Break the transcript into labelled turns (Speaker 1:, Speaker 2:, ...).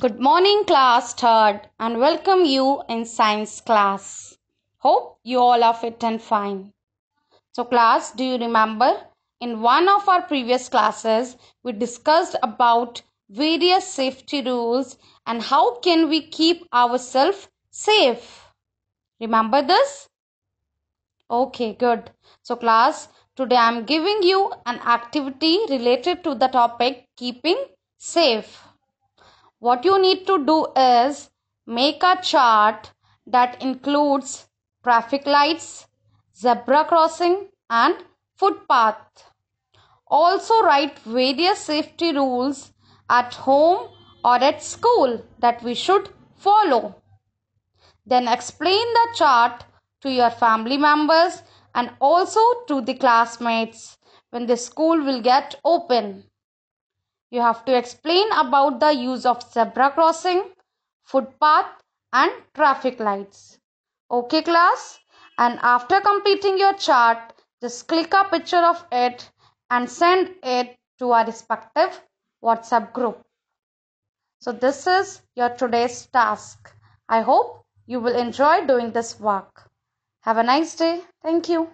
Speaker 1: Good morning, class third, and welcome you in science class. Hope you all are fit and fine. So, class, do you remember? In one of our previous classes, we discussed about various safety rules and how can we keep ourselves safe. Remember this? Okay, good. So, class, today I am giving you an activity related to the topic keeping safe what you need to do is make a chart that includes traffic lights, zebra crossing, and footpath. Also, write various safety rules at home or at school that we should follow. Then, explain the chart to your family members and also to the classmates when the school will get open. You have to explain about the use of zebra crossing, footpath and traffic lights. Okay class? And after completing your chart, just click a picture of it and send it to our respective WhatsApp group. So this is your today's task. I hope you will enjoy doing this work. Have a nice day. Thank you.